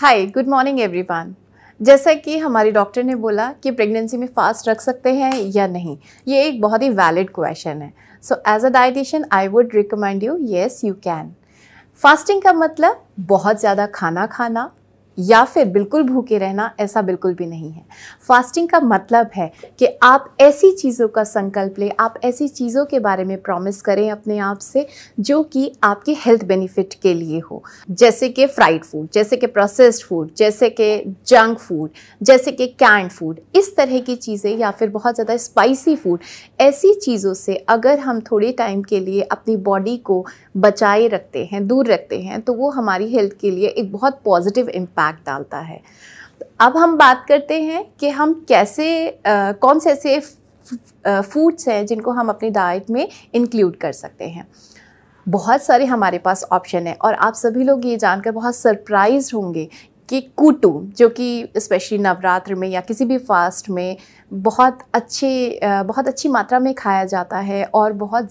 hi good morning everyone जैसा कि हमारे डॉक्टर ने बोला कि प्रेगनेंसी में फास्ट रख सकते हैं या नहीं ये एक बहुत ही वैलिड क्वेश्चन है so as a dietitian I would recommend you yes you can fasting का मतलब बहुत ज़्यादा खाना खाना या फिर बिल्कुल भूखे रहना ऐसा बिल्कुल भी नहीं है फास्टिंग का मतलब है कि आप ऐसी चीज़ों का संकल्प लें आप ऐसी चीज़ों के बारे में प्रॉमिस करें अपने आप से जो कि आपके हेल्थ बेनिफिट के लिए हो जैसे कि फ्राइड फूड जैसे कि प्रोसेस्ड फूड जैसे कि जंक फूड जैसे कि कैंड फूड इस तरह की चीज़ें या फिर बहुत ज़्यादा स्पाइसी फूड ऐसी चीज़ों से अगर हम थोड़े टाइम के लिए अपनी बॉडी को बचाए रखते हैं दूर रखते हैं तो वो हमारी हेल्थ के लिए एक बहुत पॉजिटिव इम्पैक्ट इम्पैक्ट डालता है अब हम बात करते हैं कि हम कैसे आ, कौन से ऐसे फूड्स हैं जिनको हम अपनी डाइट में इंक्लूड कर सकते हैं बहुत सारे हमारे पास ऑप्शन है और आप सभी लोग ये जानकर बहुत सरप्राइज होंगे कि कूटू जो कि स्पेशली नवरात्र में या किसी भी फास्ट में बहुत अच्छे बहुत अच्छी मात्रा में खाया जाता है और बहुत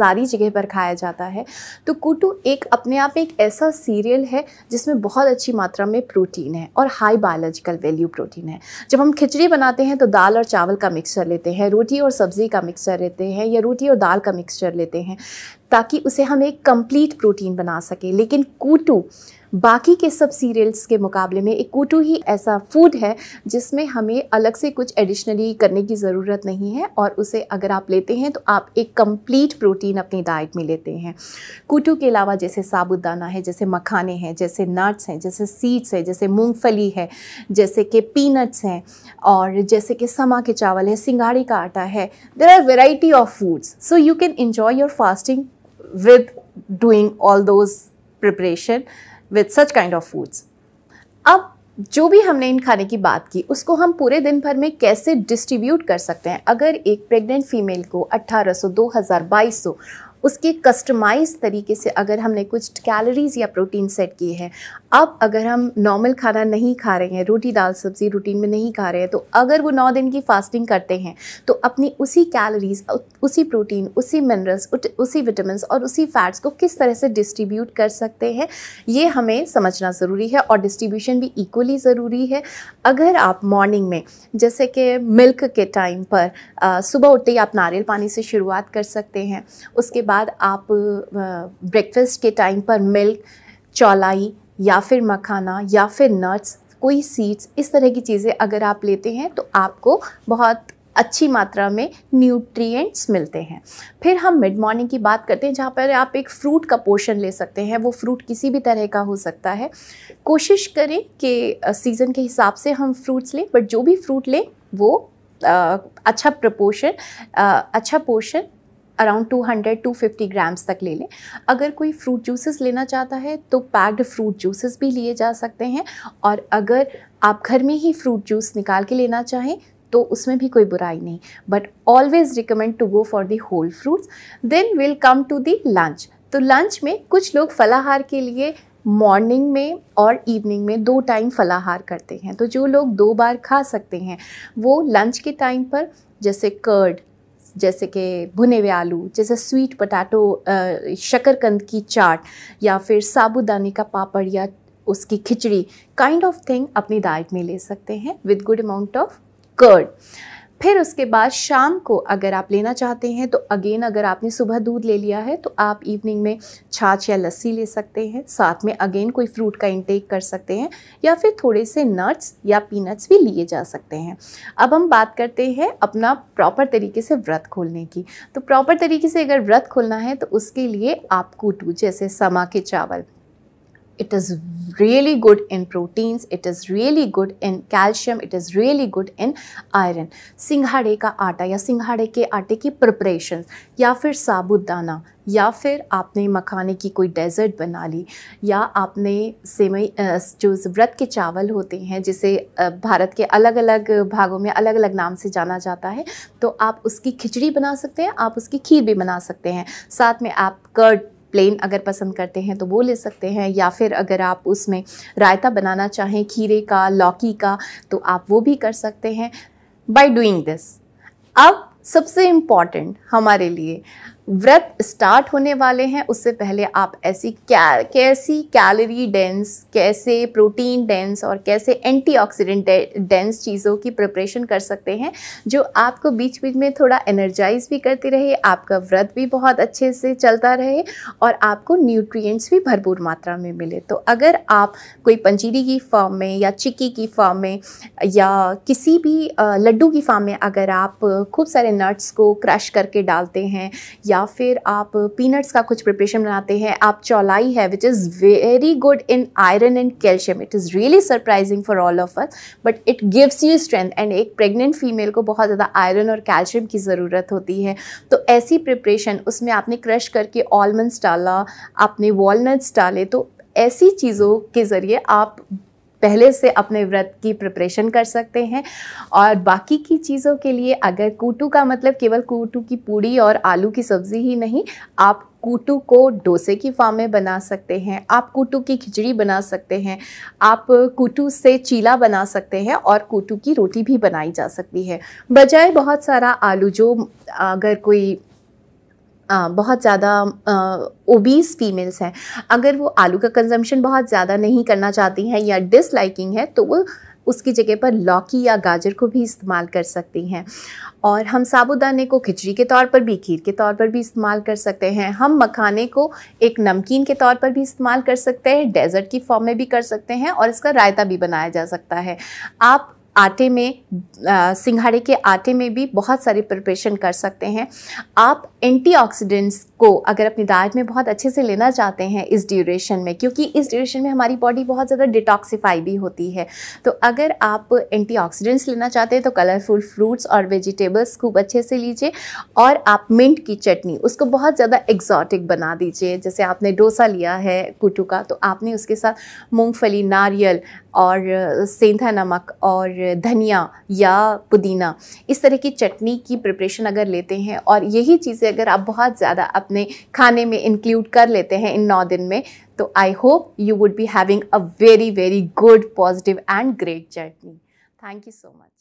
सारी जगह पर खाया जाता है तो कूटू एक अपने आप एक ऐसा सीरियल है जिसमें बहुत अच्छी मात्रा में प्रोटीन है और हाई बायोलॉजिकल वैल्यू प्रोटीन है जब हम खिचड़ी बनाते हैं तो दाल और चावल का मिक्सचर लेते हैं रोटी और सब्ज़ी का मिक्सचर लेते हैं या रोटी और दाल का मिक्सचर लेते हैं ताकि उसे हम एक कंप्लीट प्रोटीन बना सकें लेकिन कूटू बाकी के सब सीरियल्स के मुकाबले में एक कोटू ही ऐसा फूड है जिसमें हमें अलग से कुछ एडिशनली करने की ज़रूरत नहीं है और उसे अगर आप लेते हैं तो आप एक कंप्लीट प्रोटीन अपनी डाइट में लेते हैं कोटू के अलावा जैसे साबुदाना है जैसे मखाने हैं जैसे नट्स हैं जैसे सीड्स हैं जैसे मूँगफली है जैसे कि पीनट्स हैं और जैसे कि समा के चावल है सिंगाड़ी का आटा है there are variety of foods so you can enjoy your fasting with doing all those preparation with such kind of foods अब जो भी हमने इन खाने की बात की उसको हम पूरे दिन भर में कैसे डिस्ट्रीब्यूट कर सकते हैं अगर एक प्रेग्नेंट फीमेल को 1800, 2000, 2200 उसके कस्टमाइज तरीके से अगर हमने कुछ कैलोरीज या प्रोटीन सेट किए हैं अब अगर हम नॉर्मल खाना नहीं खा रहे हैं रोटी दाल सब्ज़ी रूटीन में नहीं खा रहे हैं तो अगर वो नौ दिन की फास्टिंग करते हैं तो अपनी उसी कैलोरीज उसी प्रोटीन उसी मिनरल्स उसी विटामिन और उसी फैट्स को किस तरह से डिस्ट्रीब्यूट कर सकते हैं ये हमें समझना ज़रूरी है और डिस्ट्रीब्यूशन भी इक्वली ज़रूरी है अगर आप मॉर्निंग में जैसे कि मिल्क के टाइम पर सुबह उठते ही आप नारियल पानी से शुरुआत कर सकते हैं उसके बाद आप ब्रेकफास्ट के टाइम पर मिल्क चौलाई या फिर मखाना या फिर नट्स कोई सीड्स इस तरह की चीज़ें अगर आप लेते हैं तो आपको बहुत अच्छी मात्रा में न्यूट्रिएंट्स मिलते हैं फिर हम मिड मॉर्निंग की बात करते हैं जहाँ पर आप एक फ्रूट का पोर्शन ले सकते हैं वो फ्रूट किसी भी तरह का हो सकता है कोशिश करें कि सीज़न के हिसाब से हम फ्रूट्स लें बट जो भी फ्रूट लें वो आ, अच्छा प्रपोशन अच्छा पोर्शन अराउंड 200 250 ग्राम्स तक ले लें अगर कोई फ्रूट जूसेस लेना चाहता है तो पैक्ड फ्रूट जूसेस भी लिए जा सकते हैं और अगर आप घर में ही फ्रूट जूस निकाल के लेना चाहें तो उसमें भी कोई बुराई नहीं but always recommend to go for the whole fruits then will come to the lunch तो लंच में कुछ लोग फलाहार के लिए मॉर्निंग में और इवनिंग में दो टाइम फलाहार करते हैं तो जो लोग दो बार खा सकते हैं वो लंच के टाइम पर जैसे कर्ड जैसे कि भुने हुए आलू जैसे स्वीट पटाटो शकरकंद की चाट या फिर साबुदाने का पापड़ या उसकी खिचड़ी काइंड ऑफ थिंग अपनी डाइट में ले सकते हैं with good amount of curd फिर उसके बाद शाम को अगर आप लेना चाहते हैं तो अगेन अगर आपने सुबह दूध ले लिया है तो आप इवनिंग में छाछ या लस्सी ले सकते हैं साथ में अगेन कोई फ्रूट का इंटेक कर सकते हैं या फिर थोड़े से नट्स या पीनट्स भी लिए जा सकते हैं अब हम बात करते हैं अपना प्रॉपर तरीके से व्रत खोलने की तो प्रॉपर तरीके से अगर व्रत खोलना है तो उसके लिए आप कूटू जैसे समा के चावल it is really good in proteins it is really good in calcium it is really good in iron सिंघाड़े का आटा या सिंघाड़े के आटे की प्रिपरेशन या फिर साबुत दाना या फिर आपने मखाने की कोई डेजर्ट बना ली या आपने सेमई जो व्रत के चावल होते हैं जिसे भारत के अलग अलग भागों में अलग अलग नाम से जाना जाता है तो आप उसकी खिचड़ी बना सकते हैं आप उसकी खीर भी बना सकते हैं साथ में आप कर्ड प्लेन अगर पसंद करते हैं तो वो ले सकते हैं या फिर अगर आप उसमें रायता बनाना चाहें खीरे का लौकी का तो आप वो भी कर सकते हैं बाई डूइंग दिस अब सबसे इम्पॉर्टेंट हमारे लिए व्रत स्टार्ट होने वाले हैं उससे पहले आप ऐसी क्या कैसी कैलोरी डेंस कैसे प्रोटीन डेंस और कैसे एंटीऑक्सीडेंट डेंस चीज़ों की प्रिपरेशन कर सकते हैं जो आपको बीच बीच में थोड़ा एनर्जाइज भी करती रहे आपका व्रत भी बहुत अच्छे से चलता रहे और आपको न्यूट्रिएंट्स भी भरपूर मात्रा में मिले तो अगर आप कोई पंजीरी की फॉर्म में या चिक्की की फॉर्म में या किसी भी लड्डू की फॉर्म में अगर आप खूब सारे नट्स को क्रश करके डालते हैं या फिर आप पीनट्स का कुछ प्रिपरेशन बनाते हैं आप चौलाई है which is very good in iron and calcium it is really surprising for all of us but it gives you strength and एक प्रेग्नेंट फीमेल को बहुत ज़्यादा आयरन और कैल्शियम की ज़रूरत होती है तो ऐसी प्रिपरेशन उसमें आपने क्रश करके ऑलमंड्स डाला आपने वॉलनट्स डाले तो ऐसी चीज़ों के ज़रिए आप पहले से अपने व्रत की प्रिपरेशन कर सकते हैं और बाकी की चीज़ों के लिए अगर कूटू का मतलब केवल कूटू की पूड़ी और आलू की सब्ज़ी ही नहीं आप कूटू को डोसे की फॉर्म में बना सकते हैं आप कूटू की खिचड़ी बना सकते हैं आप कूटू से चीला बना सकते हैं और कूटू की रोटी भी बनाई जा सकती है बजाय बहुत सारा आलू जो अगर कोई बहुत ज़्यादा ओबीस फीमेल्स हैं अगर वो आलू का कंजम्पशन बहुत ज़्यादा नहीं करना चाहती हैं या डिसलाइकिंग है तो वो उसकी जगह पर लौकी या गाजर को भी इस्तेमाल कर सकती हैं और हम साबुदाने को खिचड़ी के तौर पर भी खीर के तौर पर भी इस्तेमाल कर सकते हैं हम मखाने को एक नमकीन के तौर पर भी इस्तेमाल कर सकते हैं डेजर्ट की फॉर्म में भी कर सकते हैं और इसका रायता भी बनाया जा सकता है आप आटे में सिंघाड़े के आटे में भी बहुत सारे प्रिपरेशन कर सकते हैं आप एंटीऑक्सीडेंट्स को अगर अपनी डाइट में बहुत अच्छे से लेना चाहते हैं इस ड्यूरेशन में क्योंकि इस ड्यूरेशन में हमारी बॉडी बहुत ज़्यादा डिटॉक्सीफाई भी होती है तो अगर आप एंटीऑक्सीडेंट्स लेना चाहते हैं तो कलरफुल फ्रूट्स और वेजिटेबल्स खूब अच्छे से लीजिए और आप मिंट की चटनी उसको बहुत ज़्यादा एक्जॉटिक बना दीजिए जैसे आपने डोसा लिया है कुटू का तो आपने उसके साथ मूँगफली नारियल और सेंधा नमक और धनिया या पुदीना इस तरह की चटनी की प्रिपरेशन अगर लेते हैं और यही चीज़ें अगर आप बहुत ज़्यादा अपने खाने में इंक्लूड कर लेते हैं इन नौ दिन में तो I hope you would be having a very very good positive and great chutney thank you so much